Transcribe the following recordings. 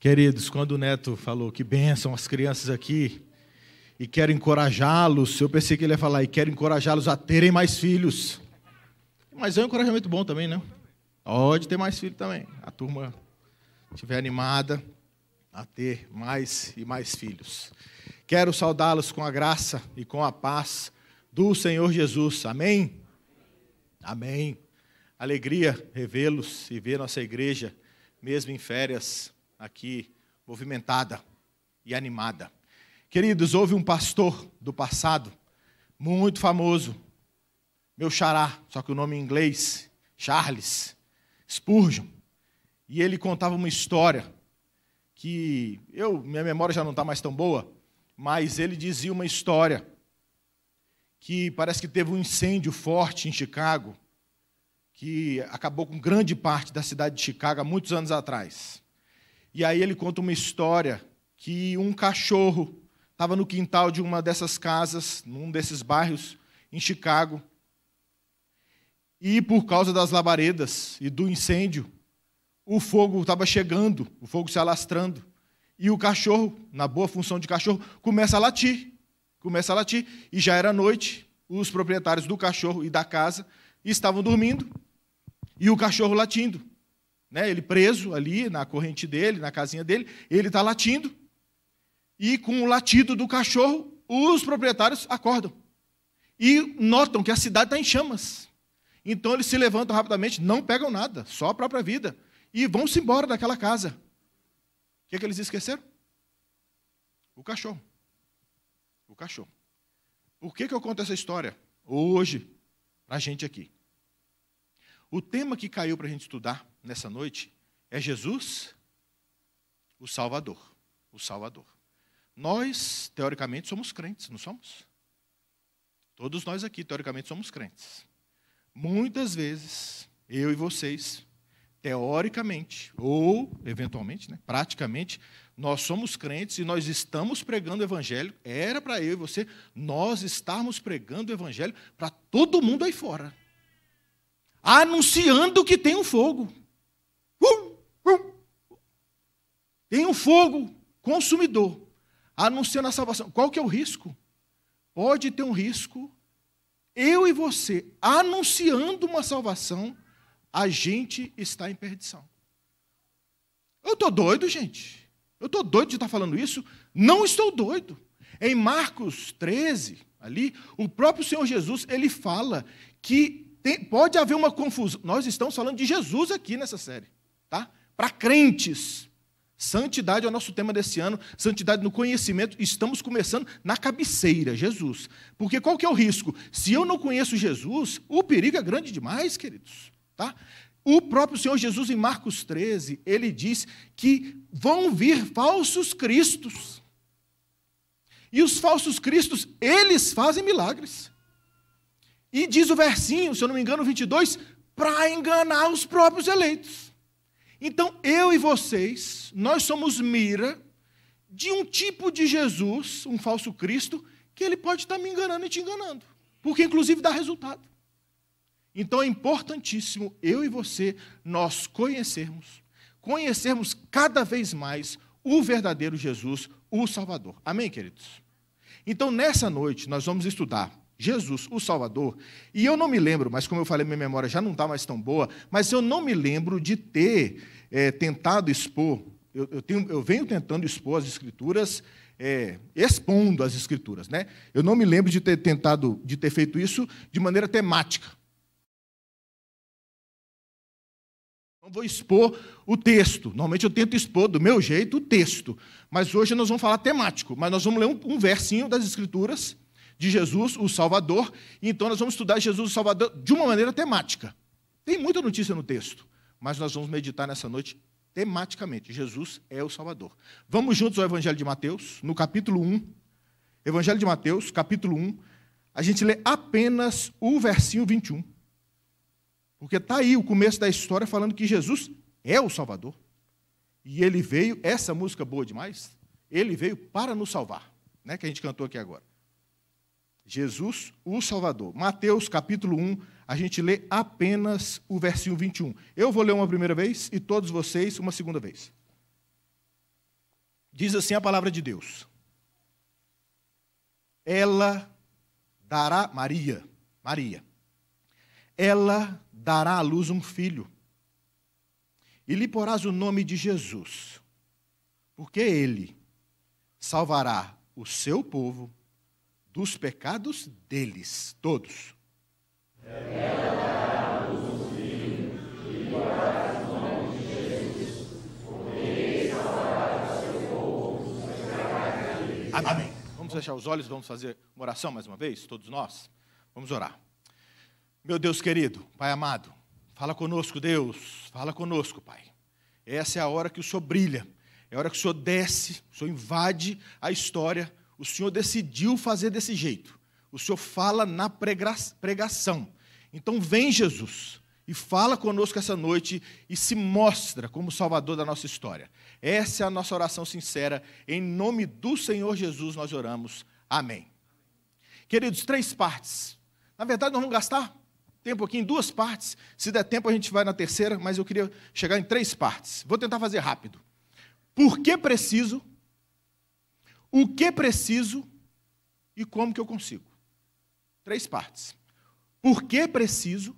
Queridos, quando o Neto falou que bençam as crianças aqui, e quero encorajá-los, eu pensei que ele ia falar, e quero encorajá-los a terem mais filhos. Mas é um encorajamento bom também, não? Né? Pode ter mais filhos também. A turma estiver animada a ter mais e mais filhos. Quero saudá-los com a graça e com a paz do Senhor Jesus. Amém? Amém. Alegria revê-los e ver nossa igreja, mesmo em férias aqui movimentada e animada. Queridos, houve um pastor do passado, muito famoso, meu xará, só que o nome em inglês, Charles Spurgeon. E ele contava uma história que eu, minha memória já não está mais tão boa, mas ele dizia uma história que parece que teve um incêndio forte em Chicago, que acabou com grande parte da cidade de Chicago há muitos anos atrás. E aí ele conta uma história que um cachorro estava no quintal de uma dessas casas, num desses bairros em Chicago. E por causa das labaredas e do incêndio, o fogo estava chegando, o fogo se alastrando. E o cachorro, na boa função de cachorro, começa a latir. Começa a latir. E já era noite, os proprietários do cachorro e da casa estavam dormindo e o cachorro latindo né, ele preso ali na corrente dele, na casinha dele, ele está latindo, e com o latido do cachorro, os proprietários acordam e notam que a cidade está em chamas. Então eles se levantam rapidamente, não pegam nada, só a própria vida, e vão-se embora daquela casa. O que, é que eles esqueceram? O cachorro. O cachorro. Por que, que eu conto essa história hoje para a gente aqui? O tema que caiu para a gente estudar nessa noite é Jesus, o Salvador. O Salvador. Nós, teoricamente, somos crentes, não somos? Todos nós aqui, teoricamente, somos crentes. Muitas vezes, eu e vocês, teoricamente, ou eventualmente, né, praticamente, nós somos crentes e nós estamos pregando o Evangelho. Era para eu e você, nós estarmos pregando o Evangelho para todo mundo aí fora anunciando que tem um fogo. Uh, uh. Tem um fogo consumidor anunciando a salvação. Qual que é o risco? Pode ter um risco. Eu e você anunciando uma salvação, a gente está em perdição. Eu estou doido, gente. Eu estou doido de estar falando isso. Não estou doido. Em Marcos 13, ali, o próprio Senhor Jesus, ele fala que tem, pode haver uma confusão. Nós estamos falando de Jesus aqui nessa série, tá? Para crentes. Santidade é o nosso tema desse ano, santidade no conhecimento. Estamos começando na cabeceira, Jesus. Porque qual que é o risco? Se eu não conheço Jesus, o perigo é grande demais, queridos, tá? O próprio Senhor Jesus em Marcos 13, ele diz que vão vir falsos cristos. E os falsos cristos, eles fazem milagres. E diz o versinho, se eu não me engano, 22, para enganar os próprios eleitos. Então, eu e vocês, nós somos mira de um tipo de Jesus, um falso Cristo, que ele pode estar tá me enganando e te enganando, porque inclusive dá resultado. Então é importantíssimo eu e você nós conhecermos, conhecermos cada vez mais o verdadeiro Jesus, o Salvador. Amém, queridos? Então nessa noite nós vamos estudar Jesus, o Salvador. E eu não me lembro, mas como eu falei, minha memória já não está mais tão boa, mas eu não me lembro de ter é, tentado expor, eu, eu, tenho, eu, venho tentando expor as escrituras, é, expondo as escrituras. Né? Eu não me lembro de ter tentado, de ter feito isso de maneira temática. Não vou expor o texto. Normalmente eu tento expor do meu jeito o texto. Mas hoje nós vamos falar temático. Mas nós vamos ler um, um versinho das escrituras de Jesus, o Salvador, e então nós vamos estudar Jesus, o Salvador, de uma maneira temática. Tem muita notícia no texto, mas nós vamos meditar nessa noite tematicamente. Jesus é o Salvador. Vamos juntos ao Evangelho de Mateus, no capítulo 1. Evangelho de Mateus, capítulo 1. A gente lê apenas o versinho 21. Porque está aí o começo da história falando que Jesus é o Salvador. E ele veio, essa música boa demais, ele veio para nos salvar, né, que a gente cantou aqui agora. Jesus, o Salvador. Mateus capítulo 1, a gente lê apenas o versículo 21. Eu vou ler uma primeira vez e todos vocês uma segunda vez. Diz assim a palavra de Deus: Ela dará, Maria, Maria, ela dará à luz um filho, e lhe porás o nome de Jesus, porque ele salvará o seu povo dos pecados deles, todos. Amém. Vamos fechar os olhos, vamos fazer uma oração mais uma vez, todos nós? Vamos orar. Meu Deus querido, Pai amado, fala conosco, Deus, fala conosco, Pai. Essa é a hora que o Senhor brilha, é a hora que o Senhor desce, o Senhor invade a história o Senhor decidiu fazer desse jeito. O Senhor fala na pregação. Então vem Jesus e fala conosco essa noite e se mostra como Salvador da nossa história. Essa é a nossa oração sincera. Em nome do Senhor Jesus nós oramos. Amém. Queridos, três partes. Na verdade, nós vamos gastar tempo aqui em duas partes. Se der tempo, a gente vai na terceira, mas eu queria chegar em três partes. Vou tentar fazer rápido. Por que preciso? o que preciso e como que eu consigo. Três partes. Por que preciso,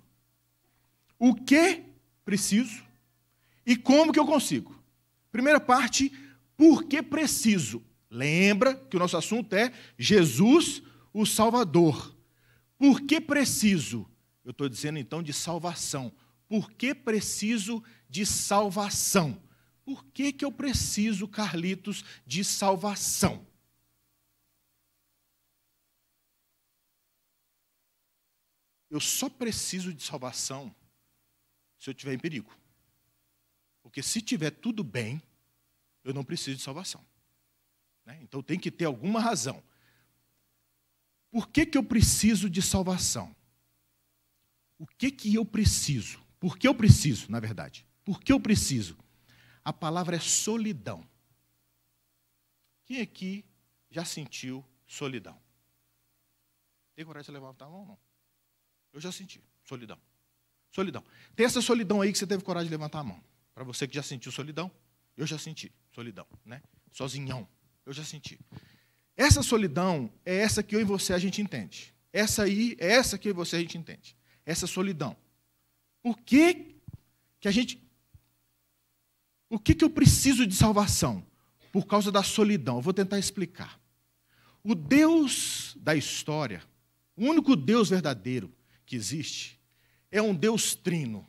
o que preciso e como que eu consigo. Primeira parte, por que preciso. Lembra que o nosso assunto é Jesus, o Salvador. Por que preciso? Eu estou dizendo então de salvação. Por que preciso de salvação? Por que, que eu preciso, Carlitos, de salvação? Eu só preciso de salvação se eu estiver em perigo. Porque se tiver tudo bem, eu não preciso de salvação. Né? Então tem que ter alguma razão. Por que, que eu preciso de salvação? O que, que eu preciso? Por que eu preciso, na verdade? Por que eu preciso? a palavra é solidão. Quem aqui já sentiu solidão? Tem coragem de levantar a mão ou não? Eu já senti solidão. Solidão. Tem essa solidão aí que você teve coragem de levantar a mão. Para você que já sentiu solidão, eu já senti solidão, né? Sozinhão, eu já senti. Essa solidão é essa que eu e você a gente entende. Essa aí é essa que eu e você a gente entende. Essa solidão. Por que que a gente o que, que eu preciso de salvação? Por causa da solidão. Eu vou tentar explicar. O Deus da história, o único Deus verdadeiro que existe, é um Deus trino.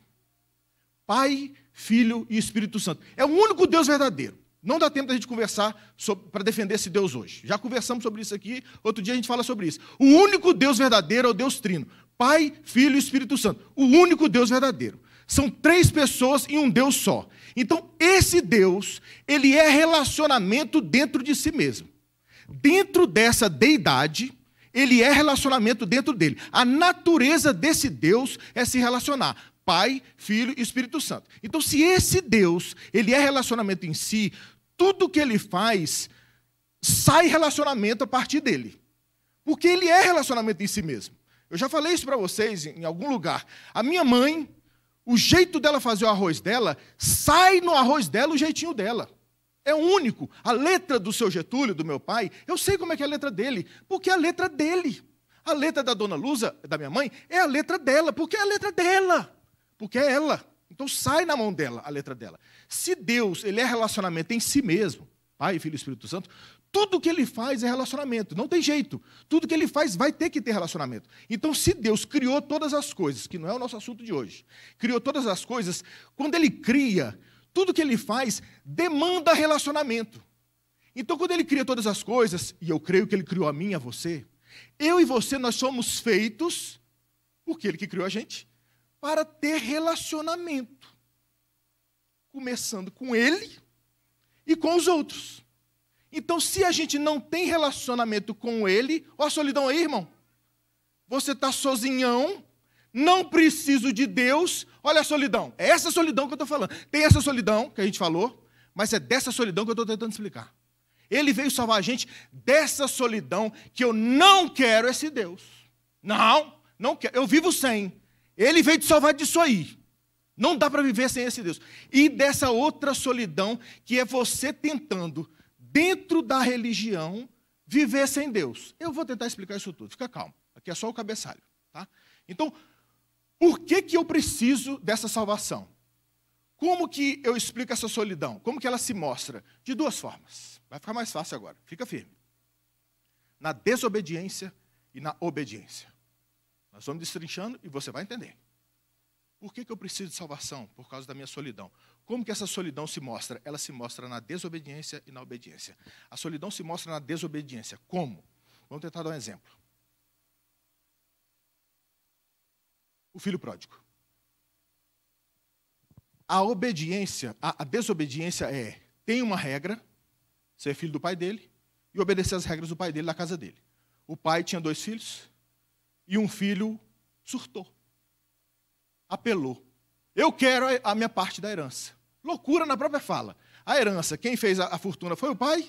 Pai, Filho e Espírito Santo. É o único Deus verdadeiro. Não dá tempo da gente conversar para defender esse Deus hoje. Já conversamos sobre isso aqui, outro dia a gente fala sobre isso. O único Deus verdadeiro é o Deus Trino. Pai, Filho e Espírito Santo. O único Deus verdadeiro. São três pessoas e um Deus só. Então, esse Deus, ele é relacionamento dentro de si mesmo. Dentro dessa deidade, ele é relacionamento dentro dele. A natureza desse Deus é se relacionar. Pai, Filho e Espírito Santo. Então, se esse Deus, ele é relacionamento em si, tudo que ele faz sai relacionamento a partir dele. Porque ele é relacionamento em si mesmo. Eu já falei isso para vocês em algum lugar. A minha mãe, o jeito dela fazer o arroz dela, sai no arroz dela o jeitinho dela. É único. A letra do seu Getúlio, do meu pai, eu sei como é que é a letra dele, porque é a letra dele. A letra da dona Lusa, da minha mãe, é a letra dela, porque é a letra dela. Porque é ela. Então sai na mão dela a letra dela. Se Deus, ele é relacionamento em si mesmo, Pai, Filho e Espírito Santo, tudo que ele faz é relacionamento, não tem jeito. Tudo que ele faz vai ter que ter relacionamento. Então, se Deus criou todas as coisas, que não é o nosso assunto de hoje, criou todas as coisas, quando ele cria, tudo que ele faz demanda relacionamento. Então, quando ele cria todas as coisas, e eu creio que ele criou a mim e a você, eu e você nós somos feitos, porque ele que criou a gente, para ter relacionamento. Começando com ele e com os outros. Então, se a gente não tem relacionamento com Ele, olha a solidão aí, irmão. Você está sozinhão, não preciso de Deus. Olha a solidão. É essa solidão que eu estou falando. Tem essa solidão que a gente falou, mas é dessa solidão que eu estou tentando explicar. Ele veio salvar a gente dessa solidão que eu não quero esse Deus. Não, não quero. Eu vivo sem. Ele veio te salvar disso aí. Não dá para viver sem esse Deus. E dessa outra solidão que é você tentando dentro da religião, viver sem Deus. Eu vou tentar explicar isso tudo, fica calmo. Aqui é só o cabeçalho. Tá? Então, por que, que eu preciso dessa salvação? Como que eu explico essa solidão? Como que ela se mostra? De duas formas. Vai ficar mais fácil agora. Fica firme. Na desobediência e na obediência. Nós vamos destrinchando e você vai entender. Por que, que eu preciso de salvação? Por causa da minha solidão. Como que essa solidão se mostra? Ela se mostra na desobediência e na obediência. A solidão se mostra na desobediência. Como? Vamos tentar dar um exemplo. O filho pródigo. A obediência, a, a desobediência é tem uma regra, ser filho do pai dele e obedecer às regras do pai dele na casa dele. O pai tinha dois filhos e um filho surtou apelou. Eu quero a minha parte da herança. Loucura na própria fala. A herança, quem fez a, a fortuna foi o pai,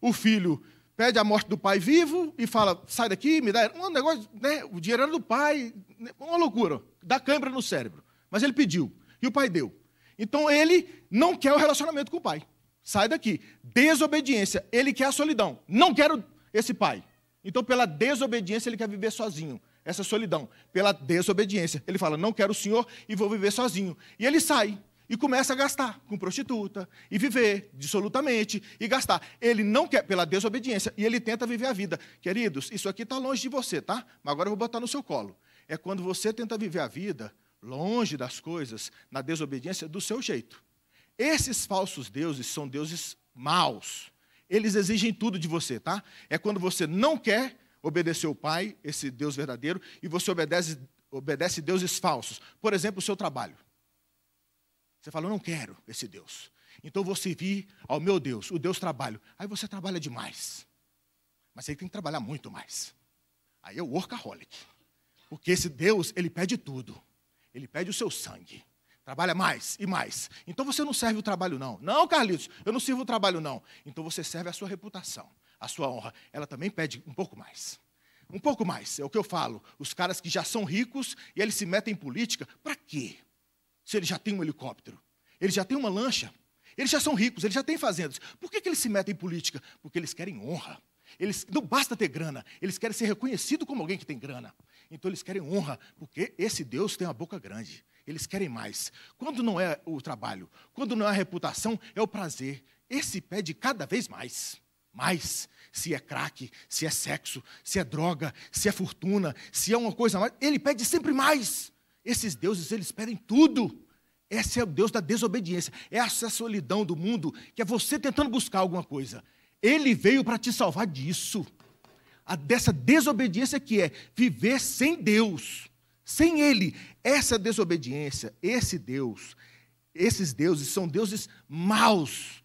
o filho pede a morte do pai vivo e fala: sai daqui, me dá. Um negócio, né? O dinheiro era do pai, né, uma loucura. Dá câimbra no cérebro. Mas ele pediu e o pai deu. Então ele não quer o relacionamento com o pai. Sai daqui. Desobediência. Ele quer a solidão. Não quero esse pai. Então, pela desobediência, ele quer viver sozinho essa solidão, pela desobediência. Ele fala: Não quero o Senhor e vou viver sozinho. E ele sai e começa a gastar com prostituta e viver dissolutamente e gastar. Ele não quer, pela desobediência, e ele tenta viver a vida. Queridos, isso aqui está longe de você, tá? Mas agora eu vou botar no seu colo. É quando você tenta viver a vida longe das coisas, na desobediência, do seu jeito. Esses falsos deuses são deuses maus. Eles exigem tudo de você, tá? É quando você não quer obedeceu o Pai, esse Deus verdadeiro, e você obedece, obedece deuses falsos. Por exemplo, o seu trabalho. Você fala, eu não quero esse Deus. Então vou servir ao meu Deus, o Deus trabalho. Aí você trabalha demais. Mas aí tem que trabalhar muito mais. Aí é o workaholic. Porque esse Deus, ele pede tudo. Ele pede o seu sangue. Trabalha mais e mais. Então você não serve o trabalho, não. Não, Carlitos, eu não sirvo o trabalho, não. Então você serve a sua reputação a sua honra, ela também pede um pouco mais. Um pouco mais, é o que eu falo. Os caras que já são ricos e eles se metem em política, para quê? Se ele já tem um helicóptero, ele já tem uma lancha, eles já são ricos, eles já têm fazendas. Por que, que eles se metem em política? Porque eles querem honra. Eles não basta ter grana, eles querem ser reconhecidos como alguém que tem grana. Então eles querem honra, porque esse Deus tem uma boca grande. Eles querem mais. Quando não é o trabalho, quando não é a reputação, é o prazer. Esse pede cada vez mais mais. Se é crack, se é sexo, se é droga, se é fortuna, se é uma coisa mais, ele pede sempre mais. Esses deuses, eles pedem tudo. Esse é o Deus da desobediência. É essa é a solidão do mundo, que é você tentando buscar alguma coisa. Ele veio para te salvar disso. A dessa desobediência que é viver sem Deus, sem Ele. Essa desobediência, esse Deus, esses deuses são deuses maus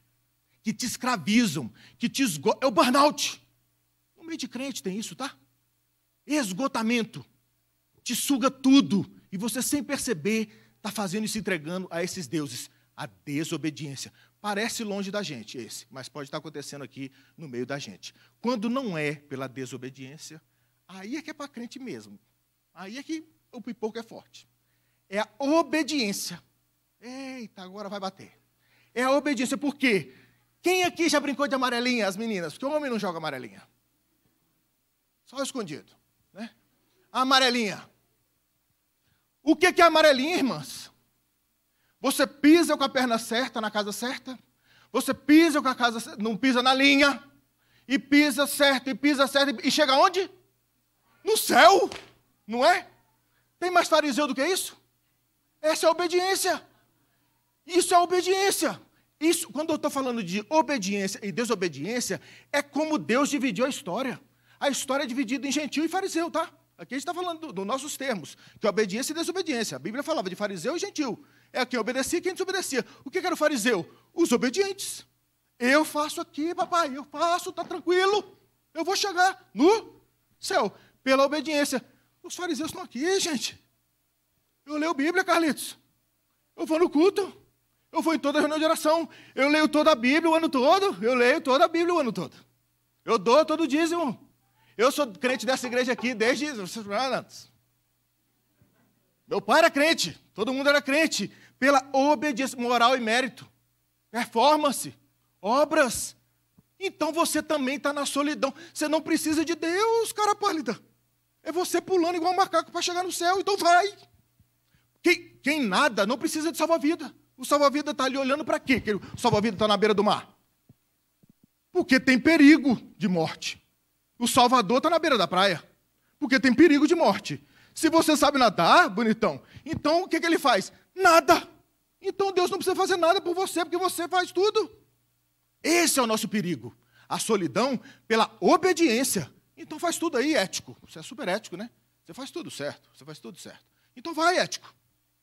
que te escravizam, que te esgotam. É o burnout. No meio de crente tem isso, tá? Esgotamento. Te suga tudo. E você, sem perceber, está fazendo e se entregando a esses deuses. A desobediência. Parece longe da gente esse, mas pode estar acontecendo aqui no meio da gente. Quando não é pela desobediência, aí é que é para crente mesmo. Aí é que o pipoco é forte. É a obediência. Eita, agora vai bater. É a obediência, por quê? Quem aqui já brincou de amarelinha, as meninas? Porque o homem não joga amarelinha. Só escondido. Né? A amarelinha. O é que é amarelinha, irmãs? Você pisa com a perna certa na casa certa? Você pisa com a casa, não pisa na linha, e pisa certo, e pisa certo, e chega onde? No céu, não é? Tem mais fariseu do que isso? Essa é a obediência. Isso é a obediência. Isso, quando eu estou falando de obediência e desobediência, é como Deus dividiu a história. A história é dividida em gentil e fariseu, tá? Aqui a gente está falando dos do nossos termos, que é obediência e desobediência. A Bíblia falava de fariseu e gentil. É quem obedecia e quem desobedecia. O que era o fariseu? Os obedientes. Eu faço aqui, papai, eu faço, tá tranquilo. Eu vou chegar no céu pela obediência. Os fariseus estão aqui, gente. Eu leio a Bíblia, Carlitos. Eu vou no culto. Eu vou em toda reunião de oração. Eu leio toda a Bíblia o ano todo. Eu leio toda a Bíblia o ano todo. Eu dou todo o dízimo. Eu sou crente dessa igreja aqui desde. Meu pai era crente. Todo mundo era crente. Pela obediência moral e mérito. Performance. Obras. Então você também está na solidão. Você não precisa de Deus, cara pálida. É você pulando igual um macaco para chegar no céu. Então vai. Quem, quem nada não precisa de salva-vida. O salva-vida está ali olhando para quê? Que o salva-vida está na beira do mar? Porque tem perigo de morte. O salvador está na beira da praia. Porque tem perigo de morte. Se você sabe nadar, bonitão, então o que, que ele faz? Nada. Então Deus não precisa fazer nada por você, porque você faz tudo. Esse é o nosso perigo. A solidão pela obediência. Então faz tudo aí ético. Você é super ético, né? Você faz tudo certo. Você faz tudo certo. Então vai ético.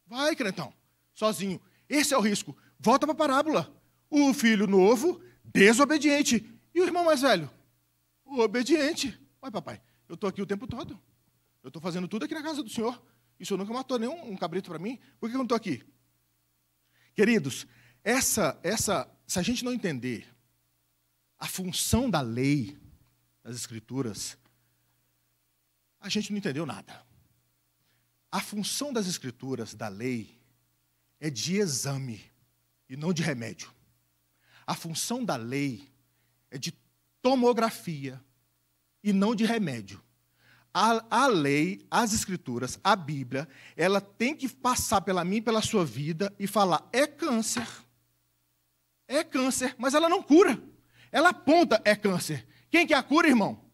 Vai, crentão. Sozinho. Esse é o risco. Volta para a parábola. O filho novo, desobediente. E o irmão mais velho? obediente. Olha, papai, eu estou aqui o tempo todo. Eu estou fazendo tudo aqui na casa do Senhor. Isso nunca matou nenhum um cabrito para mim. Por que eu não estou aqui? Queridos, essa, essa, se a gente não entender a função da lei, das Escrituras, a gente não entendeu nada. A função das Escrituras, da lei, é de exame e não de remédio. A função da lei é de tomografia e não de remédio. A, a, lei, as escrituras, a Bíblia, ela tem que passar pela mim, pela sua vida e falar: é câncer. É câncer, mas ela não cura. Ela aponta: é câncer. Quem que é a cura, irmão?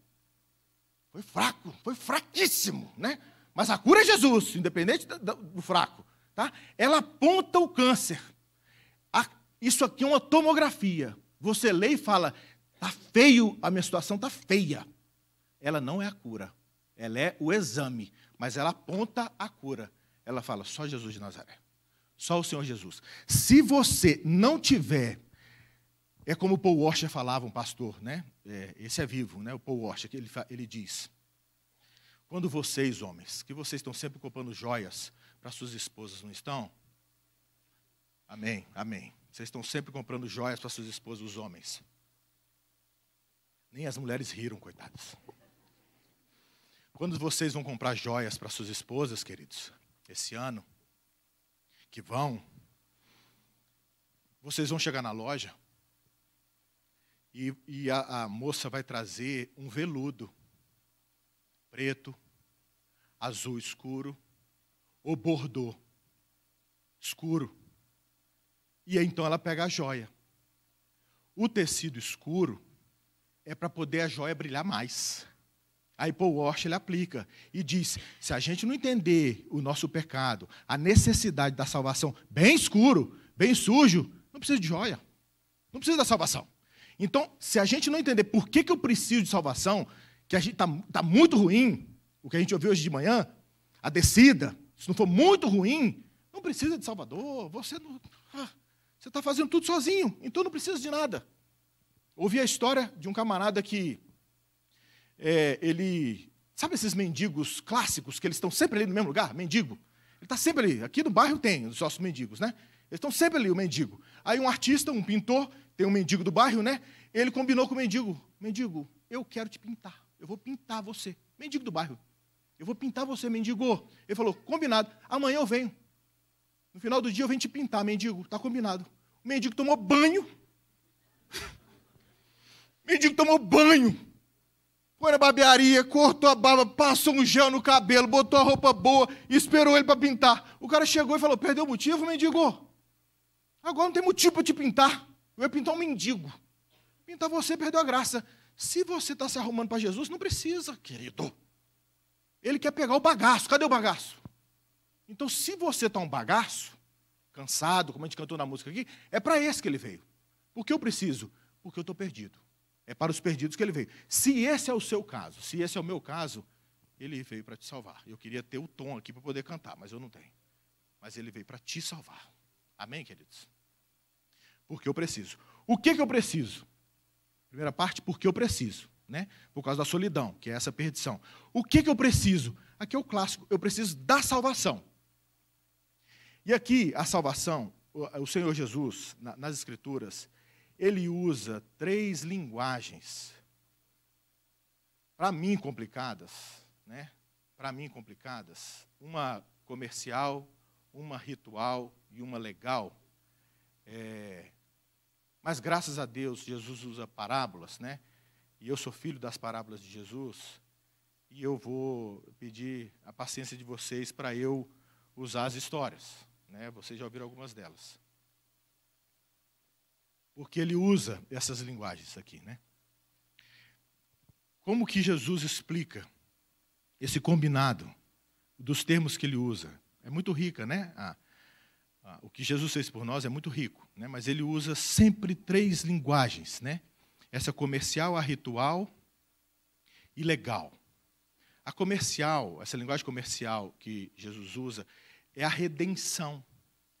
Foi fraco, foi fraquíssimo, né? Mas a cura é Jesus, independente do, do fraco. Tá? Ela aponta o câncer. isso aqui é uma tomografia. Você lê e fala: tá feio, a minha situação tá feia. Ela não é a cura, ela é o exame, mas ela aponta a cura. Ela fala: só Jesus de Nazaré, só o Senhor Jesus. Se você não tiver é como o Paul Washer falava, um pastor, né? É, esse é vivo, né? O Paul Washer, que ele, ele diz: Quando vocês, homens, que vocês estão sempre comprando joias para suas esposas, não estão? Amém, amém. Vocês estão sempre comprando joias para suas esposas, os homens. Nem as mulheres riram, coitadas. Quando vocês vão comprar joias para suas esposas, queridos, esse ano, que vão, vocês vão chegar na loja e, e a, a moça vai trazer um veludo preto, azul escuro, o bordô, escuro. E aí, então ela pega a joia. O tecido escuro é para poder a joia brilhar mais. A Paul Walsh ele aplica e diz: se a gente não entender o nosso pecado, a necessidade da salvação, bem escuro, bem sujo, não precisa de joia, não precisa da salvação. Então, se a gente não entender por que, que eu preciso de salvação, que a gente está tá muito ruim, o que a gente ouviu hoje de manhã, a descida, se não for muito ruim, não precisa de Salvador. Você não, ah, você está fazendo tudo sozinho, então não precisa de nada. Ouvi a história de um camarada que é, ele. Sabe esses mendigos clássicos que eles estão sempre ali no mesmo lugar? Mendigo. Ele está sempre ali. Aqui no bairro tem os nossos mendigos, né? Eles estão sempre ali, o mendigo. Aí um artista, um pintor, tem um mendigo do bairro, né? Ele combinou com o mendigo. Mendigo, eu quero te pintar. Eu vou pintar você. Mendigo do bairro. Eu vou pintar você, mendigo. Ele falou, combinado. Amanhã eu venho. No final do dia eu venho te pintar, mendigo. Está combinado. O mendigo tomou banho. o mendigo tomou banho. Foi na barbearia, cortou a barba, passou um gel no cabelo, botou a roupa boa e esperou ele para pintar. O cara chegou e falou: Perdeu o motivo, mendigo? Agora não tem motivo para te pintar. Eu ia pintar um mendigo. Pintar você perdeu a graça. Se você está se arrumando para Jesus, não precisa, querido ele quer pegar o bagaço. Cadê o bagaço? Então, se você está um bagaço, cansado, como a gente cantou na música aqui, é para esse que ele veio. Por que eu preciso? Porque eu estou perdido. É para os perdidos que ele veio. Se esse é o seu caso, se esse é o meu caso, ele veio para te salvar. Eu queria ter o tom aqui para poder cantar, mas eu não tenho. Mas ele veio para te salvar. Amém, queridos? Porque eu preciso. O que, que eu preciso? Primeira parte, porque eu preciso né? Por causa da solidão, que é essa perdição. O que, que eu preciso? Aqui é o clássico, eu preciso da salvação. E aqui a salvação, o Senhor Jesus, nas Escrituras, ele usa três linguagens, para mim complicadas, né? Para mim complicadas. Uma comercial, uma ritual e uma legal. É... Mas graças a Deus, Jesus usa parábolas, né? e eu sou filho das parábolas de Jesus, e eu vou pedir a paciência de vocês para eu usar as histórias. Né? Vocês já ouviram algumas delas. Porque ele usa essas linguagens aqui. Né? Como que Jesus explica esse combinado dos termos que ele usa? É muito rica, né? Ah, ah, o que Jesus fez por nós é muito rico, né? mas ele usa sempre três linguagens, né? Essa comercial, a ritual e legal. A comercial, essa linguagem comercial que Jesus usa, é a redenção.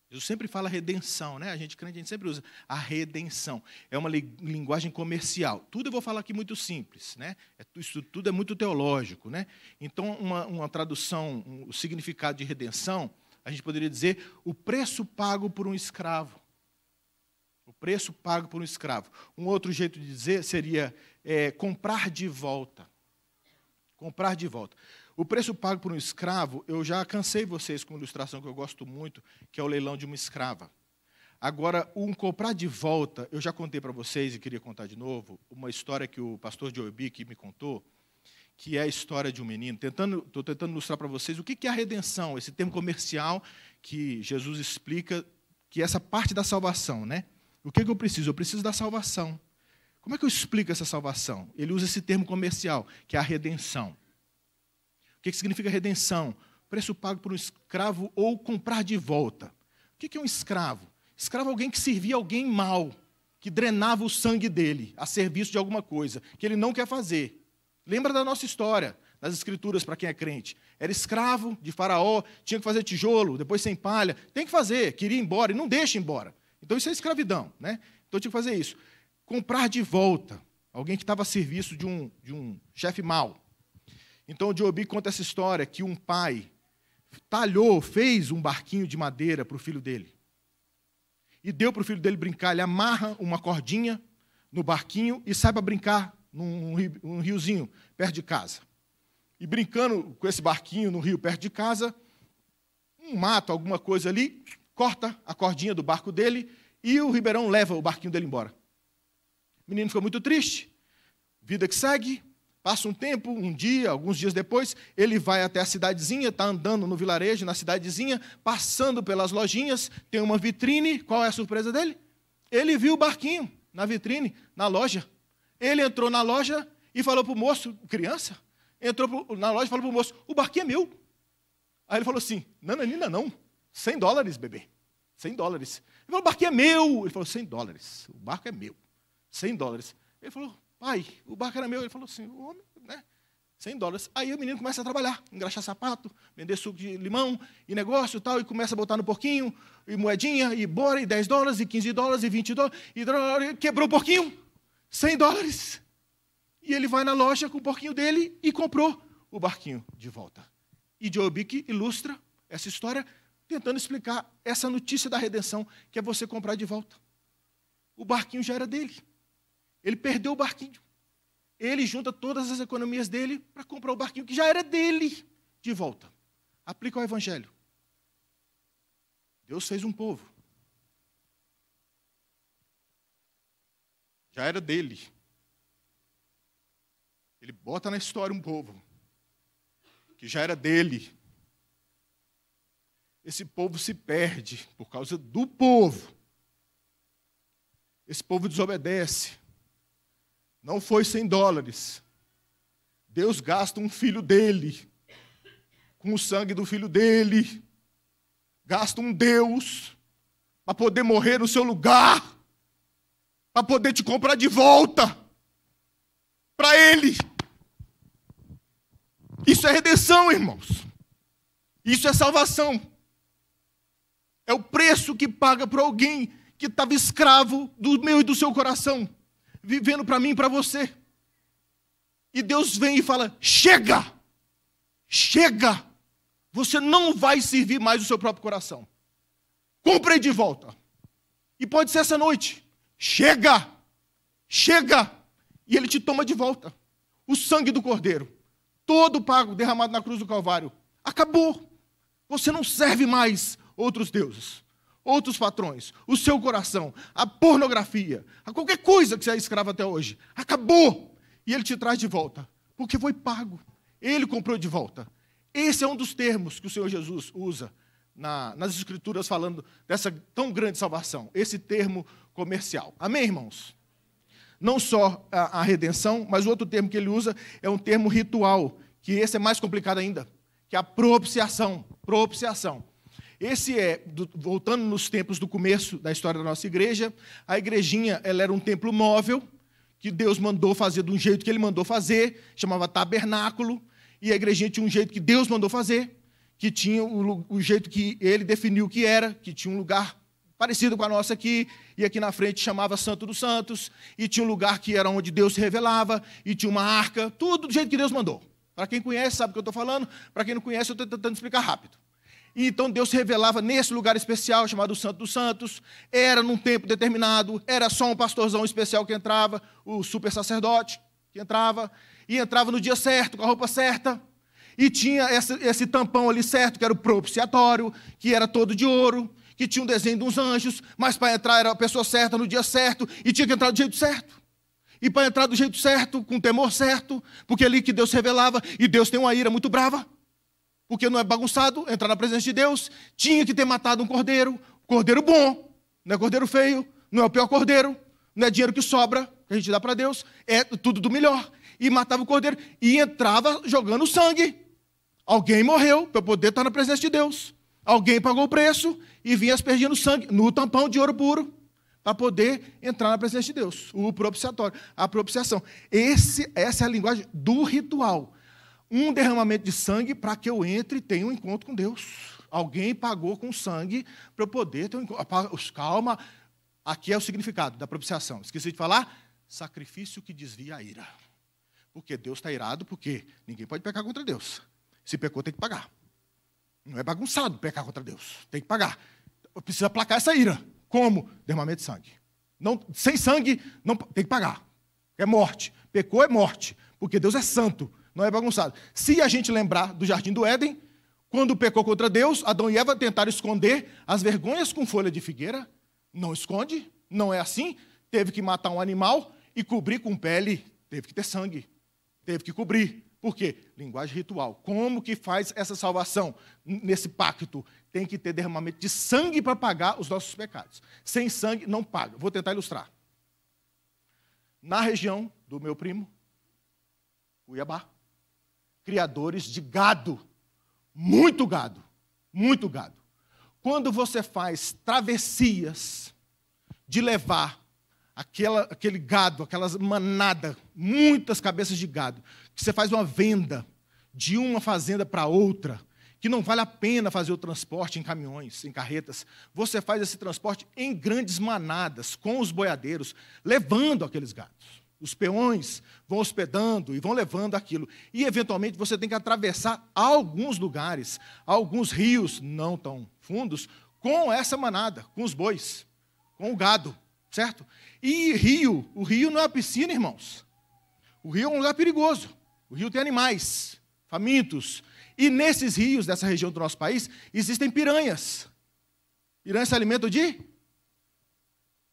Jesus sempre fala redenção, né? A gente crente, a gente sempre usa a redenção. É uma linguagem comercial. Tudo eu vou falar aqui muito simples, né? É isso tudo é muito teológico, né? Então, uma, uma tradução, um, o significado de redenção, a gente poderia dizer o preço pago por um escravo. O preço pago por um escravo. Um outro jeito de dizer seria é, comprar de volta. Comprar de volta. O preço pago por um escravo, eu já cansei vocês com uma ilustração que eu gosto muito, que é o leilão de uma escrava. Agora, um comprar de volta, eu já contei para vocês e queria contar de novo, uma história que o pastor Joe Bick me contou, que é a história de um menino. Estou tentando, tentando ilustrar para vocês o que é a redenção, esse termo comercial que Jesus explica, que é essa parte da salvação. Né? O que, é que eu preciso? Eu preciso da salvação. Como é que eu explico essa salvação? Ele usa esse termo comercial, que é a redenção. O que, é que significa redenção? Preço pago por um escravo ou comprar de volta. O é que é um escravo? Escravo é alguém que servia alguém mal, que drenava o sangue dele a serviço de alguma coisa, que ele não quer fazer. Lembra da nossa história, das escrituras para quem é crente. Era escravo de faraó, tinha que fazer tijolo, depois sem palha. Tem que fazer, queria ir embora e não deixa ir embora. Então isso é escravidão, né? Então eu tinha que fazer isso. Comprar de volta alguém que estava a serviço de um, de um chefe mau. Então o Jobi conta essa história que um pai talhou, fez um barquinho de madeira para o filho dele. E deu para o filho dele brincar. Ele amarra uma cordinha no barquinho e sai para brincar num, num riozinho perto de casa. E brincando com esse barquinho no rio perto de casa, um mato, alguma coisa ali, corta a cordinha do barco dele e o Ribeirão leva o barquinho dele embora. O menino ficou muito triste, vida que segue. Passa um tempo, um dia, alguns dias depois, ele vai até a cidadezinha, está andando no vilarejo, na cidadezinha, passando pelas lojinhas, tem uma vitrine. Qual é a surpresa dele? Ele viu o barquinho na vitrine, na loja. Ele entrou na loja e falou para o moço, criança, entrou na loja e falou para o moço: o barquinho é meu. Aí ele falou assim: Nananina, não. 100 dólares, bebê. 100 dólares. Ele falou, o barco é meu. Ele falou, 100 dólares. O barco é meu. 100 dólares. Ele falou, pai, o barco era meu. Ele falou assim, o homem, né? 100 dólares. Aí o menino começa a trabalhar, engraxar sapato, vender suco de limão e negócio e tal, e começa a botar no porquinho, e moedinha, e bora, e 10 dólares, e 15 dólares, e 20 dólares, e quebrou o porquinho, 100 dólares. E ele vai na loja com o porquinho dele e comprou o barquinho de volta. E Jobic ilustra essa história tentando explicar essa notícia da redenção, que é você comprar de volta. O barquinho já era dele. Ele perdeu o barquinho. Ele junta todas as economias dele para comprar o barquinho que já era dele de volta. Aplica o evangelho. Deus fez um povo. Já era dele. Ele bota na história um povo que já era dele, esse povo se perde por causa do povo. Esse povo desobedece. Não foi 100 dólares. Deus gasta um filho dele, com o sangue do filho dele, gasta um Deus para poder morrer no seu lugar, para poder te comprar de volta para Ele. Isso é redenção, irmãos. Isso é salvação. É o preço que paga por alguém que estava escravo do meu e do seu coração, vivendo para mim e para você. E Deus vem e fala: chega, chega, você não vai servir mais o seu próprio coração. Compre de volta. E pode ser essa noite: chega, chega, e Ele te toma de volta. O sangue do Cordeiro, todo pago, derramado na cruz do Calvário, acabou. Você não serve mais outros deuses, outros patrões, o seu coração, a pornografia, a qualquer coisa que você é escravo até hoje. Acabou! E ele te traz de volta, porque foi pago. Ele comprou de volta. Esse é um dos termos que o Senhor Jesus usa na, nas Escrituras falando dessa tão grande salvação, esse termo comercial. Amém, irmãos? Não só a, a redenção, mas o outro termo que ele usa é um termo ritual, que esse é mais complicado ainda, que é a propiciação. Propiciação. Esse é, do, voltando nos tempos do começo da história da nossa igreja, a igrejinha ela era um templo móvel, que Deus mandou fazer de um jeito que ele mandou fazer, chamava tabernáculo, e a igrejinha tinha um jeito que Deus mandou fazer, que tinha o, o jeito que ele definiu que era, que tinha um lugar parecido com a nossa aqui, e aqui na frente chamava Santo dos Santos, e tinha um lugar que era onde Deus se revelava, e tinha uma arca, tudo do jeito que Deus mandou. Para quem conhece, sabe o que eu estou falando, para quem não conhece, eu estou tentando explicar rápido. E então Deus se revelava nesse lugar especial chamado Santo dos Santos. Era num tempo determinado, era só um pastorzão especial que entrava, o super sacerdote que entrava, e entrava no dia certo, com a roupa certa. E tinha esse, esse tampão ali certo, que era o propiciatório, que era todo de ouro, que tinha um desenho de uns anjos, mas para entrar era a pessoa certa no dia certo, e tinha que entrar do jeito certo e para entrar do jeito certo, com o temor certo, porque é ali que Deus revelava, e Deus tem uma ira muito brava porque não é bagunçado entrar na presença de Deus. Tinha que ter matado um cordeiro, cordeiro bom, não é cordeiro feio, não é o pior cordeiro, não é dinheiro que sobra, que a gente dá para Deus, é tudo do melhor. E matava o cordeiro e entrava jogando sangue. Alguém morreu para poder estar na presença de Deus. Alguém pagou o preço e vinha aspergindo sangue no tampão de ouro puro para poder entrar na presença de Deus. O propiciatório, a propiciação. Esse, essa é a linguagem do ritual um derramamento de sangue para que eu entre e tenha um encontro com Deus. Alguém pagou com sangue para eu poder ter um encontro. Calma, aqui é o significado da propiciação. Esqueci de falar? Sacrifício que desvia a ira. Porque Deus está irado, porque ninguém pode pecar contra Deus. Se pecou, tem que pagar. Não é bagunçado pecar contra Deus. Tem que pagar. Precisa aplacar essa ira. Como? Derramamento de sangue. Não, sem sangue, não tem que pagar. É morte. Pecou é morte. Porque Deus é santo não é bagunçado. Se a gente lembrar do jardim do Éden, quando pecou contra Deus, Adão e Eva tentaram esconder as vergonhas com folha de figueira. Não esconde, não é assim. Teve que matar um animal e cobrir com pele, teve que ter sangue, teve que cobrir. Por quê? Linguagem ritual. Como que faz essa salvação nesse pacto? Tem que ter derramamento de sangue para pagar os nossos pecados. Sem sangue não paga. Vou tentar ilustrar. Na região do meu primo, Cuiabá, criadores de gado, muito gado, muito gado. Quando você faz travessias de levar aquela, aquele gado, aquelas manada, muitas cabeças de gado, que você faz uma venda de uma fazenda para outra, que não vale a pena fazer o transporte em caminhões, em carretas. Você faz esse transporte em grandes manadas, com os boiadeiros, levando aqueles gados. Os peões vão hospedando e vão levando aquilo. E, eventualmente, você tem que atravessar alguns lugares, alguns rios não tão fundos, com essa manada, com os bois, com o gado, certo? E rio, o rio não é piscina, irmãos. O rio é um lugar perigoso. O rio tem animais, famintos. E nesses rios dessa região do nosso país existem piranhas. Piranhas se alimentam de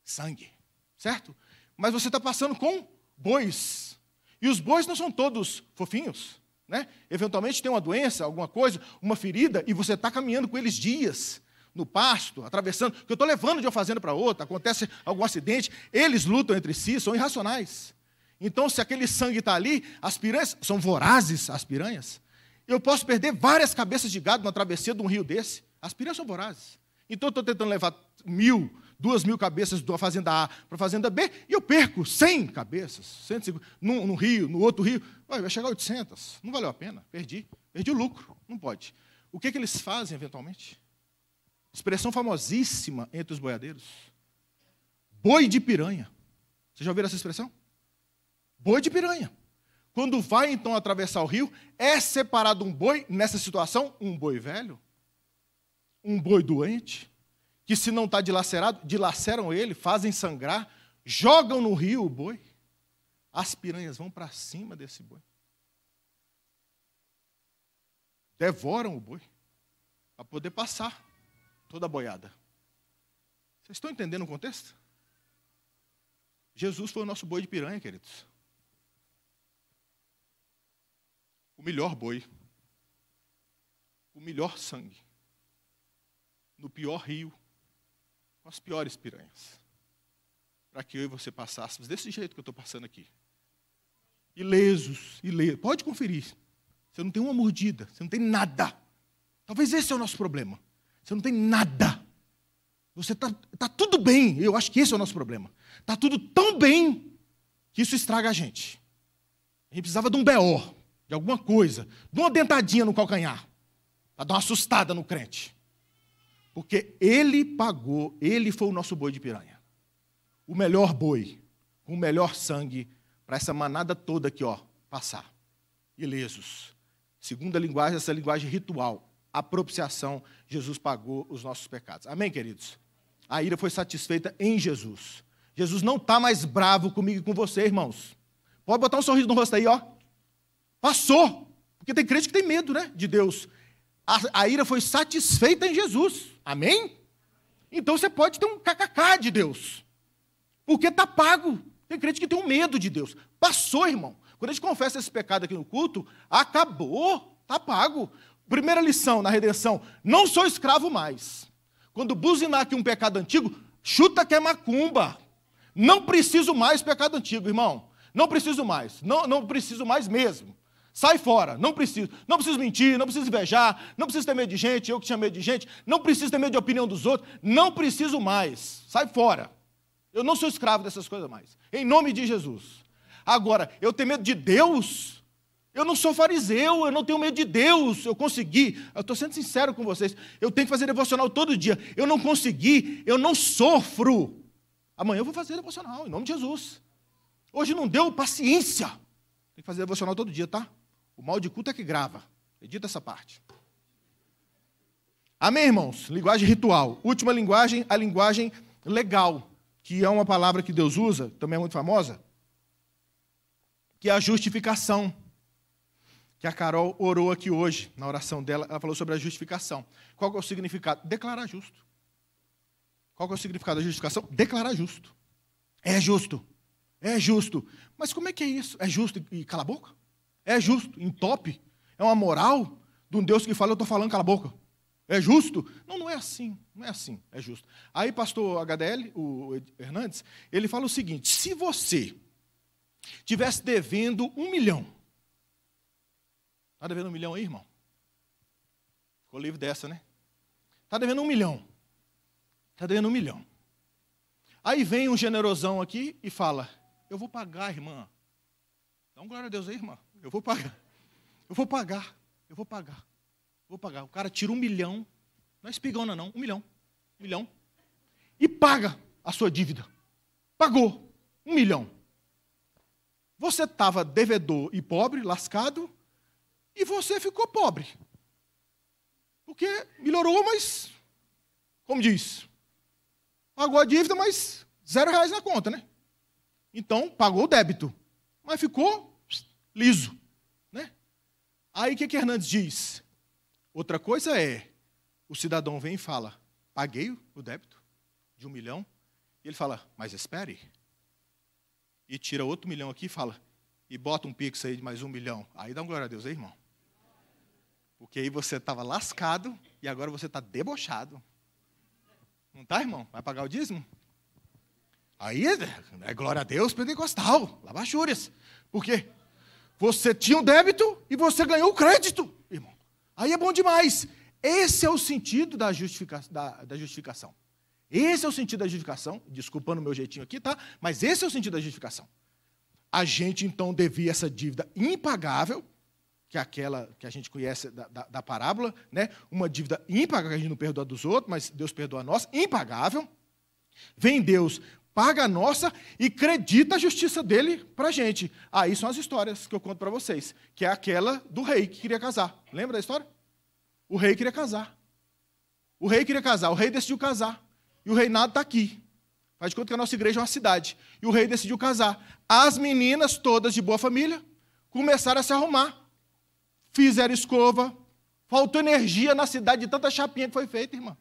sangue, certo? Mas você está passando com bois. E os bois não são todos fofinhos. Né? Eventualmente tem uma doença, alguma coisa, uma ferida, e você está caminhando com eles dias no pasto, atravessando, que eu estou levando de uma fazenda para outra, acontece algum acidente, eles lutam entre si, são irracionais. Então, se aquele sangue está ali, as piranhas são vorazes, as piranhas. Eu posso perder várias cabeças de gado na travessia de um rio desse. As piranhas são vorazes. Então, eu estou tentando levar mil, duas mil cabeças da fazenda A para a fazenda B e eu perco 100 cabeças, 150, num, num rio, no outro rio. Vai chegar a 800, não valeu a pena, perdi. Perdi o lucro, não pode. O que, é que eles fazem eventualmente? Expressão famosíssima entre os boiadeiros. Boi de piranha. Vocês já ouviram essa expressão? Boi de piranha. Quando vai então atravessar o rio, é separado um boi, nessa situação, um boi velho, um boi doente, que se não está dilacerado, dilaceram ele, fazem sangrar, jogam no rio o boi, as piranhas vão para cima desse boi. Devoram o boi para poder passar toda a boiada. Vocês estão entendendo o contexto? Jesus foi o nosso boi de piranha, queridos. O melhor boi. O melhor sangue. No pior rio com as piores piranhas, para que eu e você passássemos desse jeito que eu estou passando aqui. Ilesos, ilesos. Pode conferir. Você não tem uma mordida, você não tem nada. Talvez esse é o nosso problema. Você não tem nada. Você está tá tudo bem. Eu acho que esse é o nosso problema. Está tudo tão bem que isso estraga a gente. A gente precisava de um BO, de alguma coisa, de uma dentadinha no calcanhar, para dar uma assustada no crente. Porque ele pagou, ele foi o nosso boi de piranha. O melhor boi, com o melhor sangue, para essa manada toda aqui, ó, passar. Ilesos. Segunda linguagem, essa linguagem ritual. A propiciação, Jesus pagou os nossos pecados. Amém, queridos? A ira foi satisfeita em Jesus. Jesus não está mais bravo comigo e com você, irmãos. Pode botar um sorriso no rosto aí, ó. Passou. Porque tem crente que tem medo, né? De Deus. A, a ira foi satisfeita em Jesus. Amém? Então você pode ter um kkk de Deus, porque está pago. Tem crente que tem um medo de Deus. Passou, irmão. Quando a gente confessa esse pecado aqui no culto, acabou, está pago. Primeira lição na redenção: não sou escravo mais. Quando buzinar aqui um pecado antigo, chuta que é macumba. Não preciso mais pecado antigo, irmão. Não preciso mais. Não, não preciso mais mesmo. Sai fora, não preciso. Não preciso mentir, não preciso invejar, não preciso ter medo de gente, eu que tinha medo de gente, não preciso ter medo de opinião dos outros, não preciso mais. Sai fora. Eu não sou escravo dessas coisas mais. Em nome de Jesus. Agora, eu tenho medo de Deus? Eu não sou fariseu, eu não tenho medo de Deus. Eu consegui, eu estou sendo sincero com vocês, eu tenho que fazer devocional todo dia. Eu não consegui, eu não sofro. Amanhã eu vou fazer devocional, em nome de Jesus. Hoje não deu paciência. Tem que fazer devocional todo dia, tá? O mal de culto é que grava. Edita é essa parte. Amém, irmãos? Linguagem ritual. Última linguagem, a linguagem legal, que é uma palavra que Deus usa, também é muito famosa, que é a justificação. Que a Carol orou aqui hoje, na oração dela, ela falou sobre a justificação. Qual é o significado? Declarar justo. Qual é o significado da justificação? Declarar justo. É justo. É justo. Mas como é que é isso? É justo e cala a boca? É justo, entope. É uma moral de um Deus que fala, eu estou falando, cala a boca. É justo? Não, não é assim, não é assim, é justo. Aí, pastor HDL, o Hernandes, ele fala o seguinte: se você tivesse devendo um milhão, está devendo um milhão aí, irmão? Ficou livre dessa, né? Está devendo um milhão. Está devendo um milhão. Aí vem um generosão aqui e fala: Eu vou pagar, irmã. Dá um glória a Deus aí, irmão eu vou pagar. Eu vou pagar. Eu vou pagar. Vou pagar. O cara tira um milhão. Não é espigona, não. Um milhão. Um milhão. E paga a sua dívida. Pagou. Um milhão. Você estava devedor e pobre, lascado, e você ficou pobre. Porque melhorou, mas, como diz, pagou a dívida, mas zero reais na conta, né? Então, pagou o débito, mas ficou liso. Né? Aí o que, que Hernandes diz? Outra coisa é, o cidadão vem e fala, paguei o débito de um milhão, e ele fala, mas espere. E tira outro milhão aqui e fala, e bota um pix aí de mais um milhão. Aí dá um glória a Deus, aí, irmão. Porque aí você estava lascado e agora você está debochado. Não tá, irmão? Vai pagar o dízimo? Aí é, é glória a Deus pentecostal, lavachúrias. Por quê? Você tinha o débito e você ganhou o crédito, irmão. Aí é bom demais. Esse é o sentido da, justifica, da, da justificação. Esse é o sentido da justificação. Desculpando o meu jeitinho aqui, tá? Mas esse é o sentido da justificação. A gente então devia essa dívida impagável, que é aquela que a gente conhece da, da, da parábola, né? uma dívida impagável, que a gente não perdoa dos outros, mas Deus perdoa a nós, impagável. Vem Deus, paga a nossa e acredita a justiça dele para a gente. Aí são as histórias que eu conto para vocês, que é aquela do rei que queria casar. Lembra da história? O rei queria casar. O rei queria casar, o rei decidiu casar. E o reinado está aqui. Faz de conta que a nossa igreja é uma cidade. E o rei decidiu casar. As meninas, todas de boa família, começaram a se arrumar. Fizeram escova. Faltou energia na cidade de tanta chapinha que foi feita, irmã.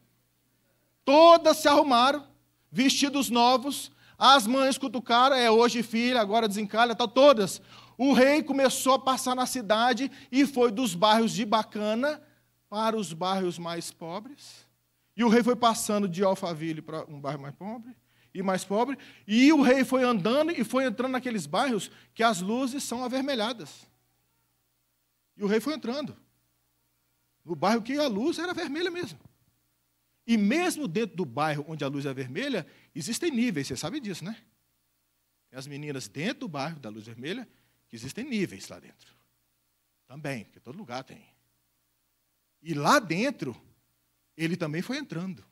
Todas se arrumaram vestidos novos, as mães cutucaram, é hoje filha, agora desencalha, tal, todas. O rei começou a passar na cidade e foi dos bairros de Bacana para os bairros mais pobres. E o rei foi passando de Alphaville para um bairro mais pobre e mais pobre. E o rei foi andando e foi entrando naqueles bairros que as luzes são avermelhadas. E o rei foi entrando. No bairro que a luz era vermelha mesmo. E mesmo dentro do bairro onde a luz é vermelha, existem níveis, você sabe disso, né? Tem as meninas dentro do bairro da luz vermelha, que existem níveis lá dentro. Também, porque todo lugar tem. E lá dentro, ele também foi entrando.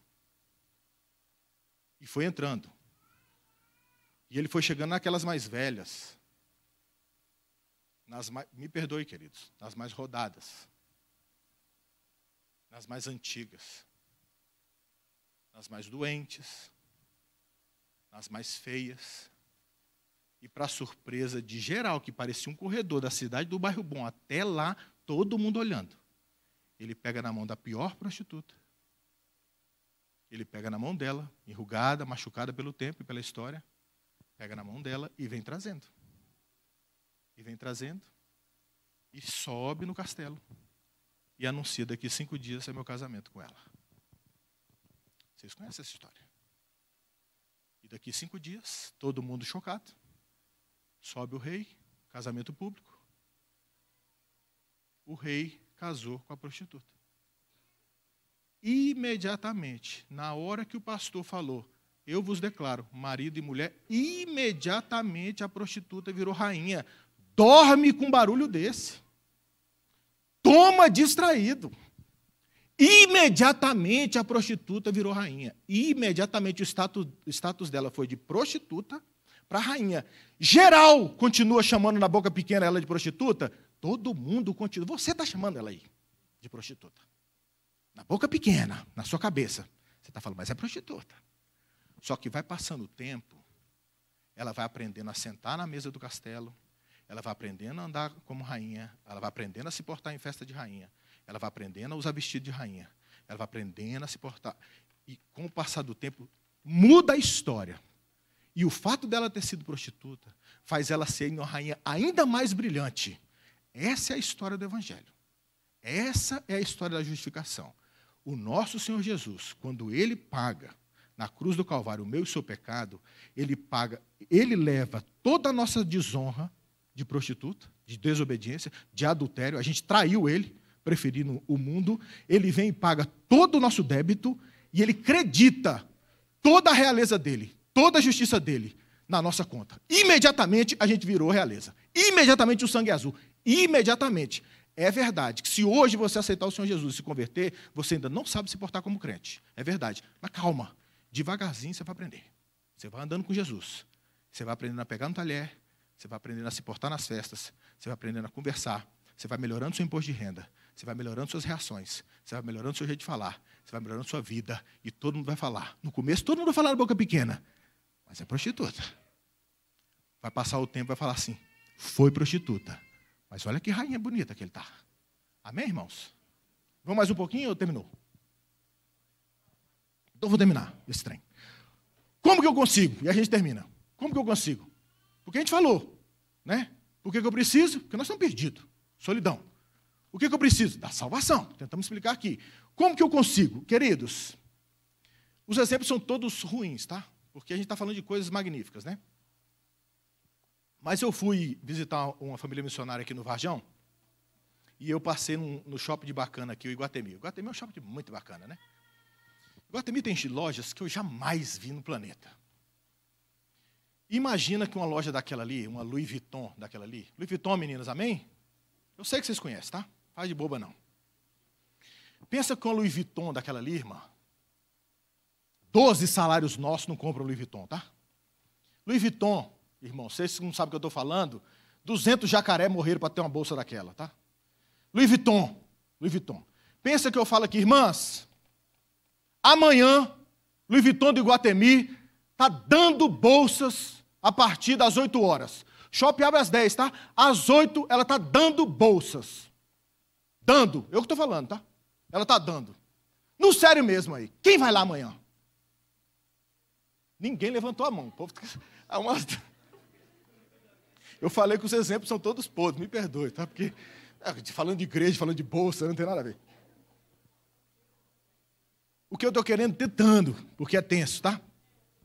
E foi entrando. E ele foi chegando naquelas mais velhas. Nas mais, me perdoe, queridos, nas mais rodadas. Nas mais antigas nas mais doentes, nas mais feias. E para surpresa de geral, que parecia um corredor da cidade do bairro bom até lá, todo mundo olhando. Ele pega na mão da pior prostituta. Ele pega na mão dela, enrugada, machucada pelo tempo e pela história, pega na mão dela e vem trazendo. E vem trazendo. E sobe no castelo. E anuncia daqui cinco dias é meu casamento com ela. Vocês conhecem essa história. E daqui cinco dias, todo mundo chocado. Sobe o rei, casamento público. O rei casou com a prostituta. Imediatamente, na hora que o pastor falou, eu vos declaro, marido e mulher, imediatamente a prostituta virou rainha. Dorme com um barulho desse. Toma distraído. Imediatamente a prostituta virou rainha. Imediatamente o status, o status dela foi de prostituta para rainha. Geral continua chamando na boca pequena ela de prostituta. Todo mundo continua. Você está chamando ela aí de prostituta. Na boca pequena, na sua cabeça. Você está falando, mas é prostituta. Só que vai passando o tempo, ela vai aprendendo a sentar na mesa do castelo, ela vai aprendendo a andar como rainha, ela vai aprendendo a se portar em festa de rainha. Ela vai aprendendo a usar vestido de rainha. Ela vai aprendendo a se portar. E com o passar do tempo, muda a história. E o fato dela ter sido prostituta faz ela ser uma rainha ainda mais brilhante. Essa é a história do Evangelho. Essa é a história da justificação. O nosso Senhor Jesus, quando ele paga na cruz do Calvário o meu e o seu pecado, ele paga, ele leva toda a nossa desonra de prostituta, de desobediência, de adultério, a gente traiu ele, preferindo o mundo, ele vem e paga todo o nosso débito e ele acredita toda a realeza dele, toda a justiça dele na nossa conta. Imediatamente a gente virou realeza. Imediatamente o sangue é azul. Imediatamente. É verdade que se hoje você aceitar o Senhor Jesus e se converter, você ainda não sabe se portar como crente. É verdade. Mas calma, devagarzinho você vai aprender. Você vai andando com Jesus. Você vai aprendendo a pegar no talher, você vai aprendendo a se portar nas festas, você vai aprendendo a conversar, você vai melhorando seu imposto de renda, você vai melhorando suas reações, você vai melhorando seu jeito de falar, você vai melhorando sua vida e todo mundo vai falar. No começo, todo mundo vai falar na boca pequena, mas é prostituta. Vai passar o tempo, vai falar assim: foi prostituta. Mas olha que rainha bonita que ele está. Amém, irmãos? Vamos mais um pouquinho ou terminou? Então vou terminar esse trem. Como que eu consigo? E a gente termina. Como que eu consigo? Porque a gente falou, né? Por que, que eu preciso? Porque nós estamos perdidos. Solidão. O que, que eu preciso? Da salvação. Tentamos explicar aqui. Como que eu consigo? Queridos, os exemplos são todos ruins, tá? Porque a gente está falando de coisas magníficas, né? Mas eu fui visitar uma família missionária aqui no Varjão, e eu passei num, no shopping de bacana aqui, o Iguatemi. O Iguatemi é um shopping muito bacana, né? O Iguatemi tem lojas que eu jamais vi no planeta. Imagina que uma loja daquela ali, uma Louis Vuitton daquela ali. Louis Vuitton, meninas, amém? Eu sei que vocês conhecem, tá? Faz de boba, não. Pensa com o Louis Vuitton daquela ali, irmã. Doze salários nossos não compram Louis Vuitton, tá? Louis Vuitton, irmão, vocês não sabem o que eu estou falando. 200 jacaré morreram para ter uma bolsa daquela, tá? Louis Vuitton, Louis Vuitton. Pensa que eu falo aqui, irmãs, amanhã, Louis Vuitton de Guatemi está dando bolsas a partir das 8 horas. Shopping abre às 10, tá? Às 8 ela está dando bolsas. Dando. Eu que estou falando, tá? Ela está dando. No sério mesmo aí. Quem vai lá amanhã? Ninguém levantou a mão. O povo... Tá- ah, eu falei que os exemplos são todos podres, me perdoe, tá? Porque ah, falando de igreja, falando de bolsa, não tem nada a ver. O que eu estou querendo, tentando, porque é tenso, tá?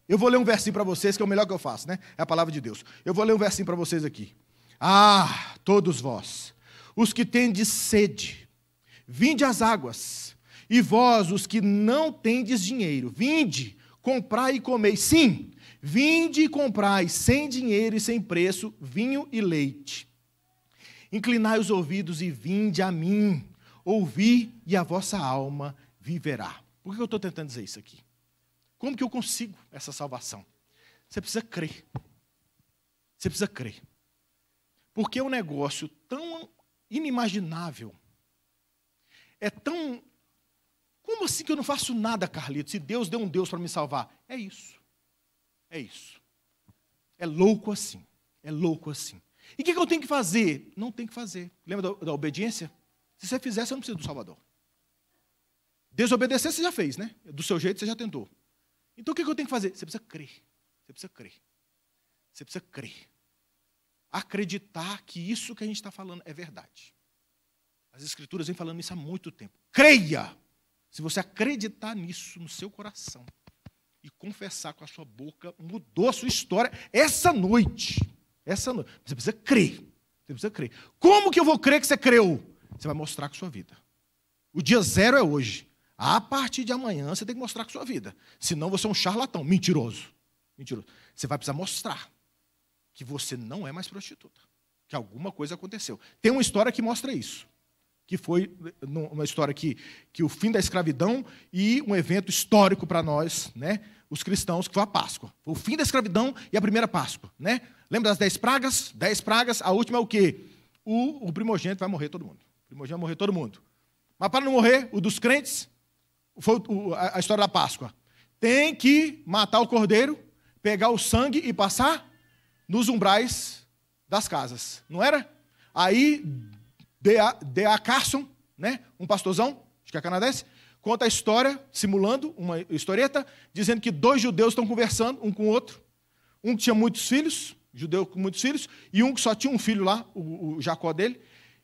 Eu vou ler um versinho para vocês, que é o melhor que eu faço, né? É a palavra de Deus. Eu vou ler um versinho para vocês aqui. Ah, todos vós os que tendes sede, vinde às águas, e vós, os que não tendes dinheiro, vinde, comprai e comei. Sim, vinde e comprai, sem dinheiro e sem preço, vinho e leite. Inclinai os ouvidos e vinde a mim, ouvi e a vossa alma viverá. Por que eu estou tentando dizer isso aqui? Como que eu consigo essa salvação? Você precisa crer. Você precisa crer. Porque é um negócio tão inimaginável. É tão. Como assim que eu não faço nada, Carlito? Se Deus deu um Deus para me salvar? É isso. É isso. É louco assim. É louco assim. E o que, que, eu tenho que fazer? Não tem que fazer. Lembra da, da obediência? Se você fizer, você não precisa do Salvador. Desobedecer você já fez, né? Do seu jeito você já tentou. Então o que, que eu tenho que fazer? Você precisa crer. Você precisa crer. Você precisa crer acreditar que isso que a gente está falando é verdade. As Escrituras vêm falando isso há muito tempo. Creia! Se você acreditar nisso no seu coração e confessar com a sua boca, mudou a sua história essa noite. Essa noite. Você precisa crer. Você precisa crer. Como que eu vou crer que você creu? Você vai mostrar com a sua vida. O dia zero é hoje. A partir de amanhã você tem que mostrar com a sua vida. Senão você é um charlatão, mentiroso. Mentiroso. Você vai precisar mostrar que você não é mais prostituta, que alguma coisa aconteceu. Tem uma história que mostra isso, que foi uma história que, que o fim da escravidão e um evento histórico para nós, né, os cristãos, que foi a Páscoa. Foi o fim da escravidão e a primeira Páscoa. Né? Lembra das dez pragas? Dez pragas, a última é o quê? O, o primogênito vai morrer todo mundo. O primogênito vai morrer todo mundo. Mas para não morrer, o dos crentes, foi o, a, a história da Páscoa. Tem que matar o cordeiro, pegar o sangue e passar nos umbrais das casas, não era? Aí, D.A. Carson, né, um pastorzão, acho que é canadense, conta a história, simulando uma historieta, dizendo que dois judeus estão conversando um com o outro, um que tinha muitos filhos, judeu com muitos filhos, e um que só tinha um filho lá, o, o Jacó dele,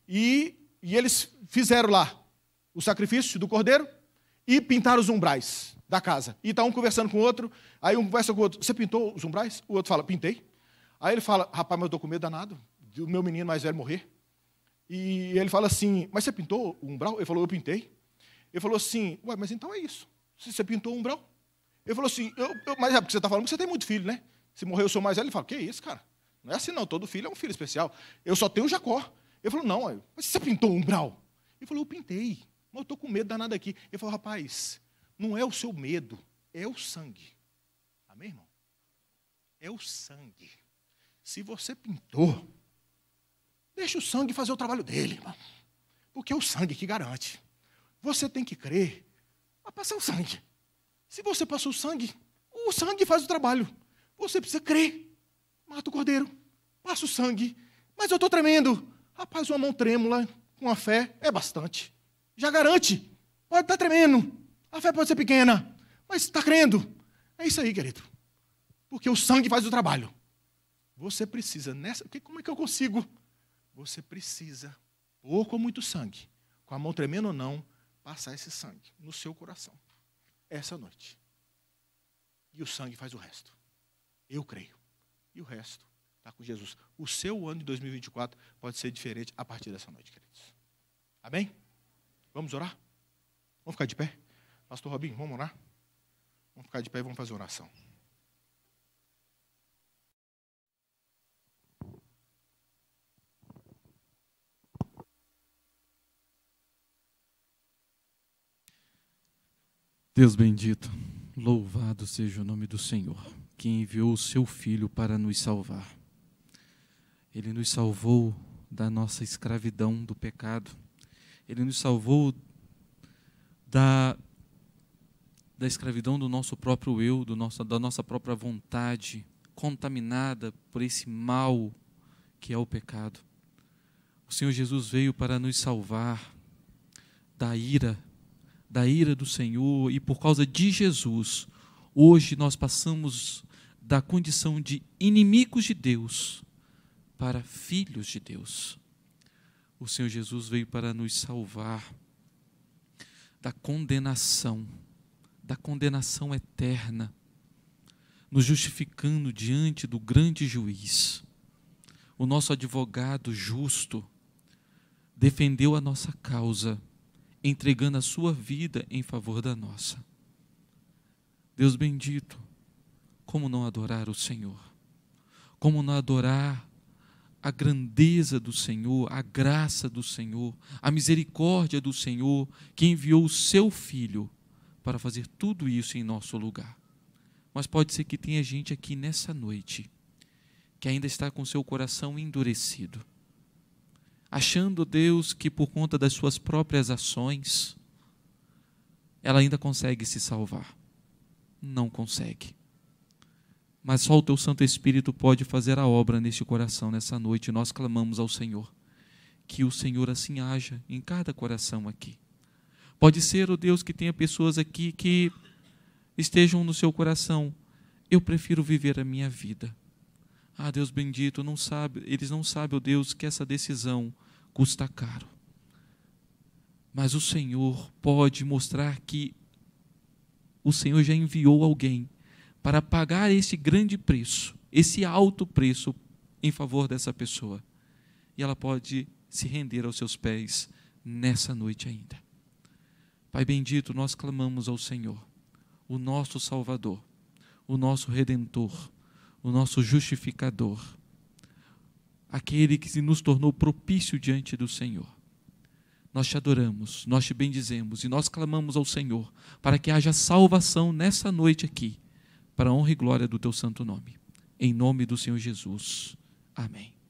e, e eles fizeram lá o sacrifício do cordeiro e pintaram os umbrais da casa. E está um conversando com o outro, aí um conversa com o outro, você pintou os umbrais? O outro fala, pintei. Aí ele fala: Rapaz, mas eu estou com medo danado do meu menino mais velho morrer. E ele fala assim: Mas você pintou o umbral? Ele falou: Eu pintei. Ele falou assim: Ué, mas então é isso. você pintou o umbral. Ele falou assim: eu, eu, Mas é porque você está falando que você tem muito filho, né? Se morrer o seu mais velho, ele fala: Que isso, cara? Não é assim, não. Todo filho é um filho especial. Eu só tenho o Jacó. Ele falou: Não, mas você pintou o umbral? Ele falou: Eu pintei. Mas eu estou com medo danado aqui. Ele falou: Rapaz, não é o seu medo, é o sangue. Amém, irmão? É o sangue. Se você pintou, deixa o sangue fazer o trabalho dele, irmão. Porque é o sangue que garante. Você tem que crer a passar o sangue. Se você passou o sangue, o sangue faz o trabalho. Você precisa crer. Mata o cordeiro, passa o sangue. Mas eu estou tremendo. Rapaz, uma mão trêmula com a fé é bastante. Já garante. Pode estar tá tremendo. A fé pode ser pequena, mas está crendo. É isso aí, querido. Porque o sangue faz o trabalho. Você precisa, nessa. Como é que eu consigo? Você precisa, pouco ou muito sangue, com a mão tremendo ou não, passar esse sangue no seu coração. Essa noite. E o sangue faz o resto. Eu creio. E o resto está com Jesus. O seu ano de 2024 pode ser diferente a partir dessa noite, queridos. Amém? Vamos orar? Vamos ficar de pé? Pastor Robinho, vamos orar? Vamos ficar de pé e vamos fazer oração. Deus bendito, louvado seja o nome do Senhor, que enviou o seu Filho para nos salvar. Ele nos salvou da nossa escravidão, do pecado. Ele nos salvou da, da escravidão do nosso próprio eu, do nosso, da nossa própria vontade, contaminada por esse mal que é o pecado. O Senhor Jesus veio para nos salvar da ira da ira do Senhor e por causa de Jesus, hoje nós passamos da condição de inimigos de Deus para filhos de Deus. O Senhor Jesus veio para nos salvar da condenação, da condenação eterna, nos justificando diante do grande juiz. O nosso advogado justo defendeu a nossa causa entregando a sua vida em favor da nossa. Deus bendito, como não adorar o Senhor? Como não adorar a grandeza do Senhor, a graça do Senhor, a misericórdia do Senhor, que enviou o seu Filho para fazer tudo isso em nosso lugar. Mas pode ser que tenha gente aqui nessa noite que ainda está com seu coração endurecido achando, Deus, que por conta das suas próprias ações, ela ainda consegue se salvar. Não consegue. Mas só o teu Santo Espírito pode fazer a obra neste coração nessa noite. Nós clamamos ao Senhor que o Senhor assim haja em cada coração aqui. Pode ser, o oh Deus, que tenha pessoas aqui que estejam no seu coração. Eu prefiro viver a minha vida ah, Deus bendito, não sabe, eles não sabem, oh Deus, que essa decisão custa caro. Mas o Senhor pode mostrar que o Senhor já enviou alguém para pagar esse grande preço, esse alto preço em favor dessa pessoa. E ela pode se render aos seus pés nessa noite ainda. Pai bendito, nós clamamos ao Senhor, o nosso Salvador, o nosso Redentor, o nosso justificador, aquele que se nos tornou propício diante do Senhor. Nós te adoramos, nós te bendizemos e nós clamamos ao Senhor para que haja salvação nessa noite aqui, para a honra e glória do teu santo nome. Em nome do Senhor Jesus. Amém.